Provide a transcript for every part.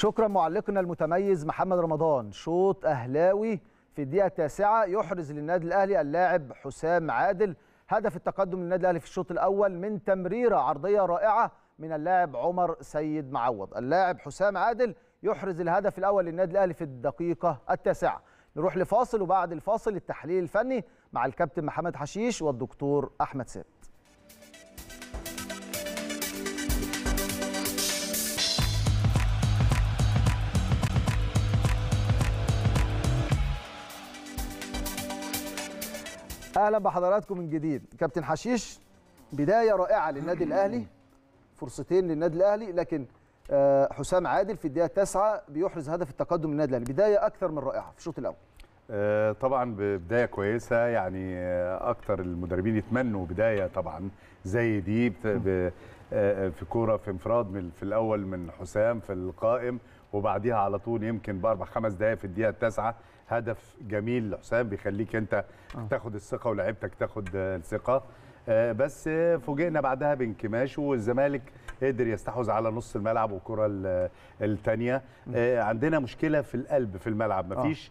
شكرا معلقنا المتميز محمد رمضان شوط اهلاوي في الدقيقه التاسعه يحرز للنادي الاهلي اللاعب حسام عادل هدف التقدم للنادي الاهلي في الشوط الاول من تمريره عرضيه رائعه من اللاعب عمر سيد معوض اللاعب حسام عادل يحرز الهدف الاول للنادي الاهلي في الدقيقه التاسعه نروح لفاصل وبعد الفاصل التحليل الفني مع الكابتن محمد حشيش والدكتور احمد سيد اهلا بحضراتكم من جديد كابتن حشيش بدايه رائعه للنادي الاهلي فرصتين للنادي الاهلي لكن آه، حسام عادل في الدقيقه 9 بيحرز هدف التقدم للنادي الاهلي بدايه اكثر من رائعه في الشوط الاول آه، طبعا بدايه كويسه يعني آه، اكثر المدربين يتمنوا بدايه طبعا زي دي في كوره في انفراد في الاول من حسام في القائم وبعديها على طول يمكن باربع خمس دقائق في الدقيقه التاسعه هدف جميل لحسام بيخليك انت آه. تاخد الثقه ولاعيبتك تاخد الثقه آه، بس فوجئنا بعدها بانكماش والزمالك قدر يستحوذ على نص الملعب والكره الثانيه آه، عندنا مشكله في القلب في الملعب مفيش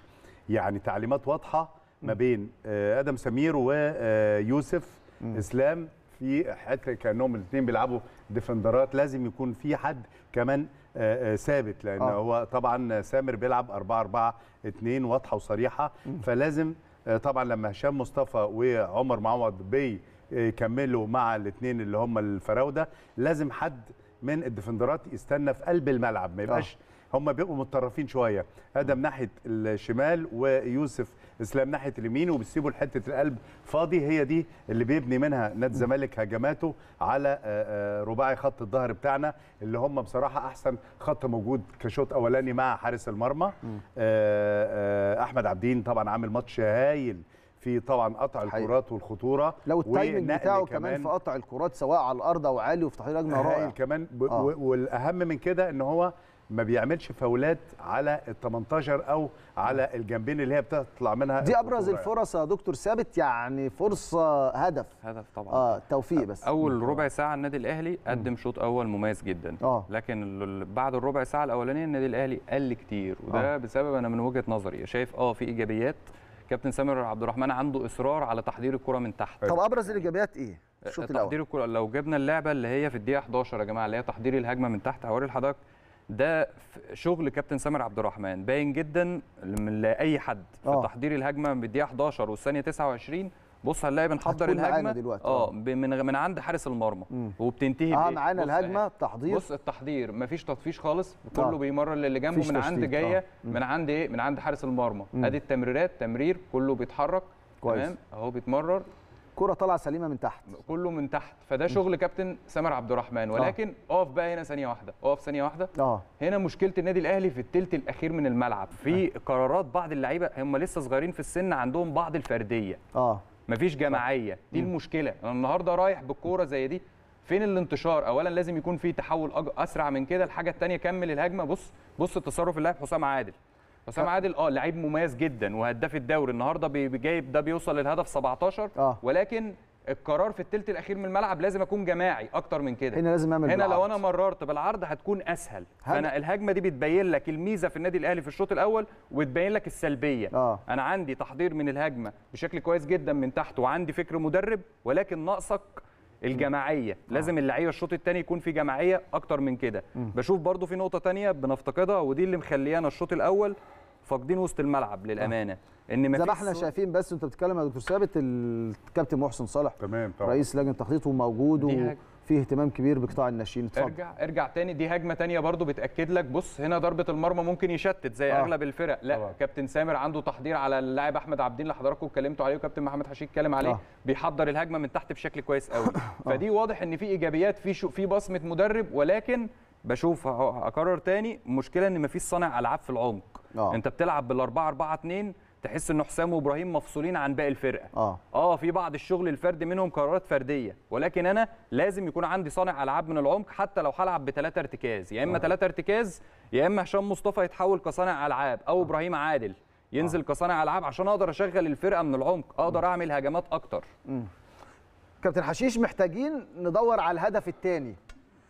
يعني تعليمات واضحه ما بين ادم سمير ويوسف اسلام في حته كانهم الاثنين بيلعبوا ديفندرات لازم يكون في حد كمان آه، آه، ثابت لان آه. هو طبعا سامر بيلعب 4 4 2 واضحه وصريحه فلازم آه، طبعا لما هشام مصطفى وعمر معوض بيكملوا مع الاثنين اللي هم الفراوده لازم حد من الديفندرات يستنى في قلب الملعب ما يبقاش آه. هم بيبقوا متطرفين شويه ادم ناحيه الشمال ويوسف اسلام ناحيه اليمين وبتسيبه لحته القلب فاضي هي دي اللي بيبني منها نادي الزمالك هجماته على آه، آه، رباعي خط الظهر بتاعنا اللي هم بصراحه احسن خط موجود كشوط اولاني مع حارس المرمى آه، احمد عبدين طبعا عامل ماتش هايل في طبعا قطع الكرات والخطوره لو التايمنج بتاعه كمان في قطع الكرات سواء على الارض او عالي وفي تحضير هجمه رائع هايل كمان آه. والاهم من كده ان هو ما بيعملش فاولات على ال 18 او على الجنبين اللي هي بتطلع منها دي ابرز يعني. الفرص يا دكتور ثابت يعني فرصه هدف هدف طبعا اه توفيق بس اول ربع ساعه النادي الاهلي قدم شوط اول مميز جدا آه. لكن بعد الربع ساعه الاولانيه النادي الاهلي قل كتير وده آه. بسبب انا من وجهه نظري شايف اه في ايجابيات كابتن سامر عبد الرحمن عنده اصرار على تحضير الكره من تحت طب ابرز الايجابيات ايه الشوط الاول تحضير الكره لو جبنا اللعبه اللي هي في الدقيقه 11 يا جماعه اللي هي تحضير الهجمه من تحت حوالي لحضرتك ده شغل كابتن سامر عبد الرحمن باين جدا من لاي حد في أوه. تحضير الهجمه من الدقيقه 11 والثانيه 29 بص هنلاقي بنحضر الهجمه دلوقتي اه, آه. من من عند حارس المرمى مم. وبتنتهي اه معانا الهجمه آه، تحضير بص التحضير مفيش تطفيش خالص آه. كله آه. بيمرر للي جنبه من عند جايه من عند ايه من عند حارس المرمى ادي التمريرات تمرير كله بيتحرك كويس تمام اهو بيتمرر الكره طالعه سليمه من تحت كله من تحت فده شغل كابتن سامر عبد الرحمن آه. ولكن اقف بقى هنا ثانيه واحده اقف ثانيه واحده اه هنا مشكله النادي الاهلي في الثلث الاخير من الملعب في أوه. قرارات بعض اللعيبه هم لسه صغيرين في السن عندهم بعض الفرديه اه مفيش آه. جماعيه دي المشكله انا النهارده رايح بالكوره زي دي فين الانتشار اولا لازم يكون في تحول اسرع من كده الحاجه الثانيه كمل الهجمه بص بص تصرف اللاعب حسام عادل حسام عادل اه لعيب مميز جدا وهداف الدوري النهارده جايب ده بيوصل للهدف 17 آه. ولكن القرار في الثلث الاخير من الملعب لازم اكون جماعي اكتر من كده هنا لازم اعمل هنا بالعرض. لو انا مررت بالعرض هتكون اسهل هم. فانا الهجمه دي بتبين لك الميزه في النادي الاهلي في الشوط الاول وبتبين لك السلبيه آه. انا عندي تحضير من الهجمه بشكل كويس جدا من تحت وعندي فكر مدرب ولكن ناقصك الجماعيه آه. لازم اللعيبه الشوط الثاني يكون في جماعيه اكتر من كده بشوف برضو في نقطه تانية بنفتقدها ودي اللي مخليانا الشوط الاول فاقدين وسط الملعب للامانه آه. ان زي ما احنا شايفين بس انت بتتكلم يا دكتور ثابت الكابتن محسن صالح تمام طبعا. رئيس لجنه التخطيط وموجود و... في اهتمام كبير بقطاع الناشئين اتفضل ارجع ارجع تاني دي هجمه تانية برضو بتاكد لك بص هنا ضربه المرمى ممكن يشتت زي آه. اغلب الفرق لا طبعا. كابتن سامر عنده تحضير على اللاعب احمد عبدين اللي حضراتكم اتكلمتوا عليه وكابتن محمد حشيد اتكلم عليه آه. بيحضر الهجمه من تحت بشكل كويس قوي آه. فدي واضح ان في ايجابيات في في بصمه مدرب ولكن بشوف اكرر تاني المشكله ان مفيش صانع العاب في العمق آه. انت بتلعب بال 4 4 2 تحس ان حسام وابراهيم مفصولين عن باقي الفرقه اه اه في بعض الشغل الفردي منهم قرارات فرديه ولكن انا لازم يكون عندي صانع العاب من العمق حتى لو هلعب بثلاثه ارتكاز يا اما آه. ثلاثه ارتكاز يا اما هشام مصطفى يتحول كصانع العاب او آه. ابراهيم عادل ينزل آه. كصانع العاب عشان اقدر اشغل الفرقه من العمق اقدر اعمل هجمات اكتر م. كابتن حشيش محتاجين ندور على الهدف الثاني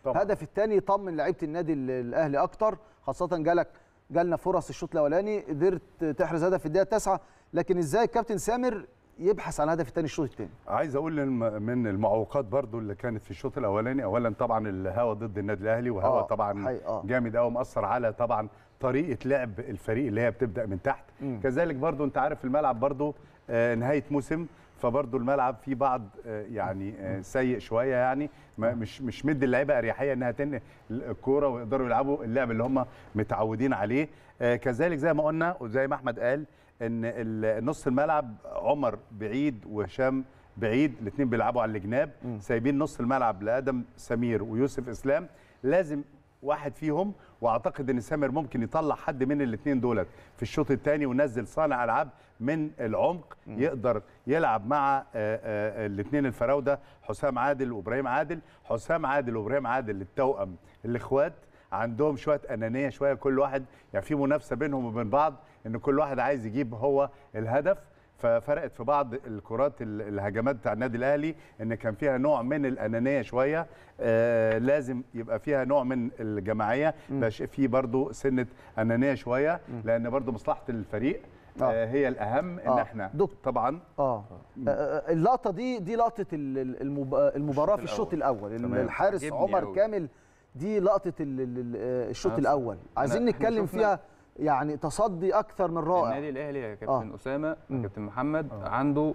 الهدف الثاني يطمن لعيبه النادي الاهلي اكتر خاصه جالك جالنا فرص الشوط الاولاني قدرت تحرز هدف في الدقيقه التاسعه لكن ازاي الكابتن سامر يبحث عن هدف الثاني الشوط الثاني عايز اقول من المعوقات برضو اللي كانت في الشوط الاولاني اولا طبعا الهواء ضد النادي الاهلي وهواء آه طبعا آه. جامد قوي مأثر على طبعا طريقه لعب الفريق اللي هي بتبدا من تحت م. كذلك برضو انت عارف الملعب برضو آه نهايه موسم فبرضه الملعب فيه بعض آه، يعني آه، سيء شويه يعني مش مش مدي اللعيبه اريحيه انها تنقل الكوره ويقدروا يلعبوا اللعب اللي هم متعودين عليه آه، كذلك زي ما قلنا وزي ما احمد قال ان نص الملعب عمر بعيد وهشام بعيد الاثنين بيلعبوا على الجناب سايبين نص الملعب لادم سمير ويوسف اسلام لازم واحد فيهم واعتقد ان سامر ممكن يطلع حد من الاثنين دولت في الشوط الثاني ونزل صانع العاب من العمق يقدر يلعب مع آه، آه، الاثنين الفراوده حسام عادل وابراهيم عادل حسام عادل وابراهيم عادل التوأم الاخوات عندهم شويه انانيه شويه كل واحد يعني في منافسه بينهم وبين بعض ان كل واحد عايز يجيب هو الهدف ففرقت في بعض الكرات الهجمات بتاع النادي الاهلي ان كان فيها نوع من الانانيه شويه آه لازم يبقى فيها نوع من الجماعيه باش في برضو سنه انانيه شويه لان برضو مصلحه الفريق آه. آه. هي الاهم ان آه. احنا دكتور. طبعا آه. آه. آه،, آه، اللقطه دي دي لقطه المباراه في الشوط الاول, ان الحارس عمر أوي. كامل دي لقطه الشوط الاول عايزين نتكلم فيها يعني تصدي اكثر من رائع النادي الاهلي يا كابتن آه. اسامه كابتن محمد آه. عنده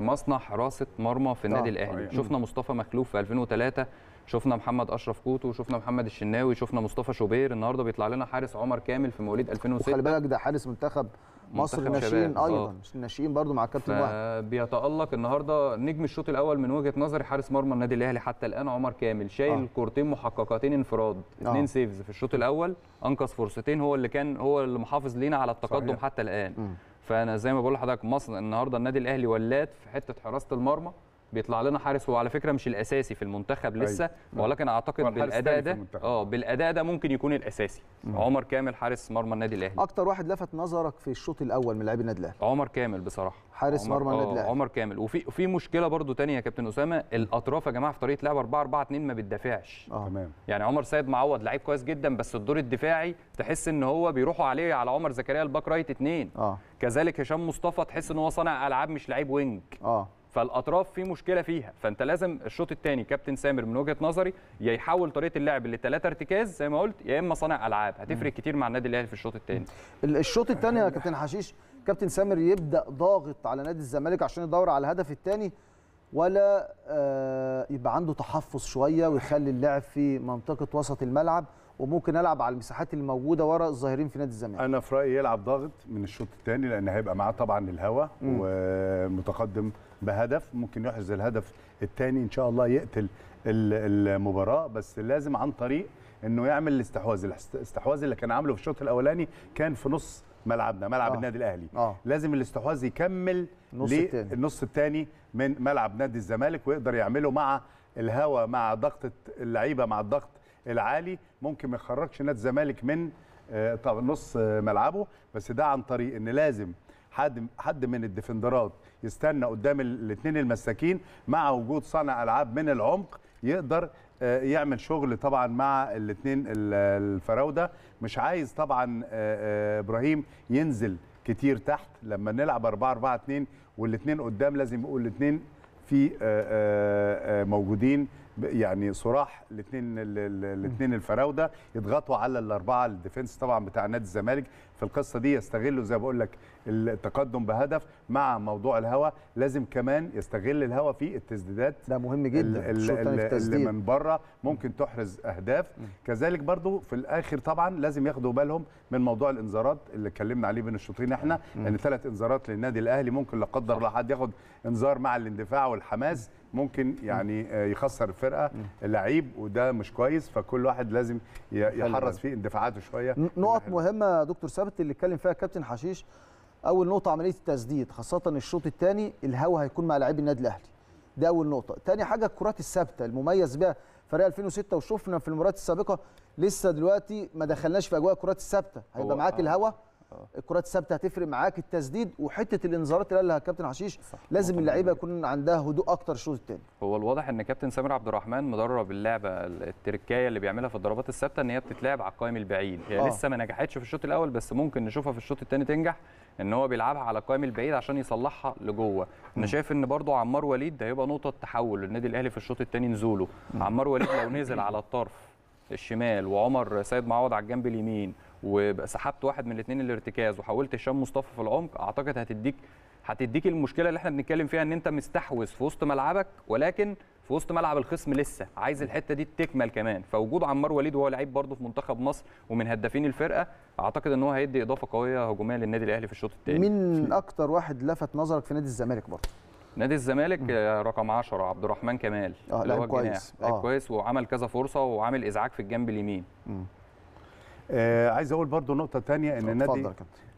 مصنع حراسه مرمى في النادي آه. الاهلي آه. شفنا مصطفى مخلوف في 2003 شفنا محمد اشرف كوتو شفنا محمد الشناوي شفنا مصطفى شوبير النهارده بيطلع لنا حارس عمر كامل في مواليد 2006 وخلي بالك ده حارس منتخب مصر الناشئين ايضا الناشئين آه. برضو مع الكابتن واحد بيتالق النهارده نجم الشوط الاول من وجهه نظري حارس مرمى النادي الاهلي حتى الان عمر كامل شايل آه. كورتين محققتين انفراد اثنين آه. سيفز في الشوط الاول انقذ فرصتين هو اللي كان هو اللي محافظ لينا على التقدم صحيح. حتى الان م. فانا زي ما بقول لحضرتك مصر النهارده النادي الاهلي ولات في حته حراسه المرمى بيطلع لنا حارس هو على فكره مش الاساسي في المنتخب أيوة. لسه أيوة. ولكن اعتقد بالاداء ده اه بالاداء ده ممكن يكون الاساسي مم. عمر كامل حارس مرمى النادي الاهلي اكتر واحد لفت نظرك في الشوط الاول من لاعبي النادي الاهلي عمر كامل بصراحه حارس مرمى النادي آه، الاهلي عمر كامل وفي في مشكله برضو ثانيه يا كابتن اسامه الاطراف يا جماعه في طريقه لعب 4 4 2 ما بتدافعش آه. تمام يعني عمر سيد معوض لعيب كويس جدا بس الدور الدفاعي تحس ان هو بيروحوا عليه على عمر زكريا الباك رايت اثنين آه. كذلك هشام مصطفى تحس ان هو صانع العاب مش لعيب وينج اه فالاطراف في مشكله فيها فانت لازم الشوط الثاني كابتن سامر من وجهه نظري يا يحول طريقه اللعب لثلاثه ارتكاز زي ما قلت يا اما صانع العاب هتفرق كتير مع النادي الاهلي في الشوط الثاني الشوط الثاني يا كابتن حشيش كابتن سامر يبدا ضاغط على نادي الزمالك عشان يدور على الهدف الثاني ولا آه، يبقى عنده تحفظ شويه ويخلي اللعب في منطقه وسط الملعب وممكن العب على المساحات اللي موجوده ورا الظاهرين في نادي الزمالك انا في رايي يلعب ضاغط من الشوط الثاني لان هيبقى معاه طبعا الهوا ومتقدم بهدف ممكن يحرز الهدف الثاني ان شاء الله يقتل المباراه بس لازم عن طريق انه يعمل الاستحواذ الاستحواذ اللي كان عامله في الشوط الاولاني كان في نص ملعبنا ملعب آه. النادي الاهلي آه. لازم الاستحواذ يكمل للنص الثاني من ملعب نادي الزمالك ويقدر يعمله مع الهوا مع ضغط اللعيبه مع الضغط العالي ممكن ما يخرجش نادي الزمالك من آه، نص آه، ملعبه بس ده عن طريق ان لازم حد حد من الديفندرات يستنى قدام الاثنين المساكين مع وجود صانع العاب من العمق يقدر آه، يعمل شغل طبعا مع الاثنين الفراوده مش عايز طبعا ابراهيم ينزل كتير تحت لما نلعب 4 4 2 والاثنين قدام لازم يبقوا الاثنين في موجودين يعني صراح الاثنين الاثنين الفراوده يضغطوا على الاربعه الديفنس طبعا بتاع نادي الزمالك في القصه دي يستغلوا زي ما بقول لك التقدم بهدف مع موضوع الهواء لازم كمان يستغل الهواء في التسديدات ده مهم جدا ال اللي من بره ممكن تحرز اهداف كذلك برضو في الاخر طبعا لازم ياخدوا بالهم من موضوع الانذارات اللي اتكلمنا عليه بين الشوطين احنا ان يعني ثلاث انذارات للنادي الاهلي ممكن لا قدر الله حد ياخد انذار مع الاندفاع والحماس ممكن يعني آه، يخسر الفرقه اللعيب وده مش كويس فكل واحد لازم يحرص في اندفاعاته شويه نقط مهمه دكتور سامي ثابت اللي اتكلم فيها كابتن حشيش اول نقطه عمليه التسديد خاصه الشوط الثاني الهوا هيكون مع لاعبي النادي الاهلي دي اول نقطه ثاني حاجه الكرات الثابته المميز بها فريق 2006 وشفنا في المباريات السابقه لسه دلوقتي ما دخلناش في اجواء الكرات الثابته هيبقى معاك آه. الهوا آه. الكرات الثابته هتفرق معاك التسديد وحته الانذارات اللي قالها كابتن عشيش لازم اللعيبه يكون عندها هدوء اكتر الشوط الثاني هو الواضح ان كابتن سامر عبد الرحمن مدرب اللعبه التركايه اللي بيعملها في الضربات الثابته ان هي بتتلعب على القائم البعيد هي آه. لسه ما نجحتش في الشوط الاول بس ممكن نشوفها في الشوط الثاني تنجح ان هو بيلعبها على القائم البعيد عشان يصلحها لجوه انا شايف ان برده عمار وليد ده هيبقى نقطه تحول للنادي الاهلي في الشوط الثاني نزوله عمار وليد لو نزل على الطرف الشمال وعمر سيد معوض على الجنب اليمين وسحبت واحد من الاثنين الارتكاز وحولت هشام مصطفى في العمق اعتقد هتديك هتديك المشكله اللي احنا بنتكلم فيها ان انت مستحوذ في وسط ملعبك ولكن في وسط ملعب الخصم لسه عايز الحته دي تكمل كمان فوجود عمار وليد وهو لعيب برده في منتخب مصر ومن هدافين الفرقه اعتقد ان هو هيدي اضافه قويه هجوميه للنادي الاهلي في الشوط الثاني مين اكتر واحد لفت نظرك في نادي الزمالك برضه نادي الزمالك مم. آه، رقم 10 عبد الرحمن كمال اه لعيب كويس آه. كويس وعمل كذا فرصه وعامل ازعاج في الجنب اليمين آه عايز اقول برضو نقطه تانية ان النادي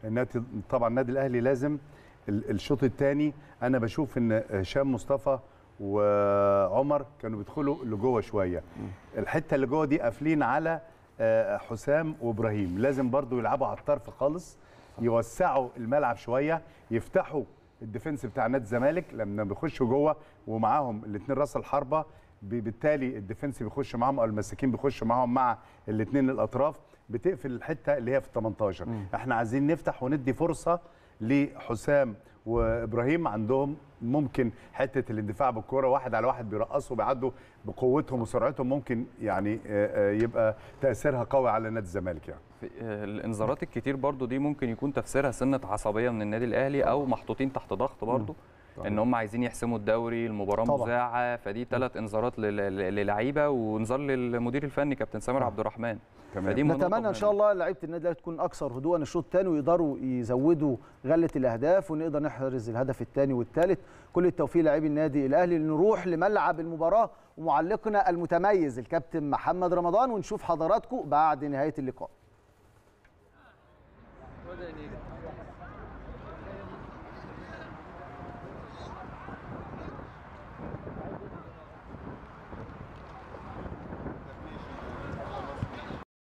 النادي طبعا النادي الاهلي لازم الشوط الثاني انا بشوف ان آه، هشام مصطفى وعمر كانوا بيدخلوا لجوه شويه الحته اللي جوه دي قافلين على آه، حسام وابراهيم لازم برضو يلعبوا على الطرف خالص يوسعوا الملعب شويه يفتحوا الديفنس بتاع نادي الزمالك لما بيخشوا جوه ومعاهم الاثنين راس الحربه بالتالي الديفنس بيخش معاهم او المساكين بيخشوا معاهم مع الاثنين الاطراف بتقفل الحته اللي هي في ال 18 مم. احنا عايزين نفتح وندي فرصه لحسام وابراهيم عندهم ممكن حته الاندفاع بالكوره واحد على واحد بيرقصوا بيعدوا بقوتهم وسرعتهم ممكن يعني آه، آه، يبقى تاثيرها قوي على نادي الزمالك يعني آه، الانذارات الكتير برضو دي ممكن يكون تفسيرها سنه عصبيه من النادي الاهلي او محطوطين تحت ضغط برضو طبعا. ان هم عايزين يحسموا الدوري المباراه مذاعه فدي ثلاث انذارات للعيبه وانذار للمدير الفني كابتن سامر عبد الرحمن تمام نتمنى ان شاء الله لعيبه النادي الاهلي تكون اكثر هدوءا الشوط الثاني ويقدروا يزودوا غله الاهداف ونقدر نحرز الهدف الثاني والثالث كل التوفيق لاعبي النادي الاهلي نروح لملعب المباراه ومعلقنا المتميز الكابتن محمد رمضان ونشوف حضراتكم بعد نهايه اللقاء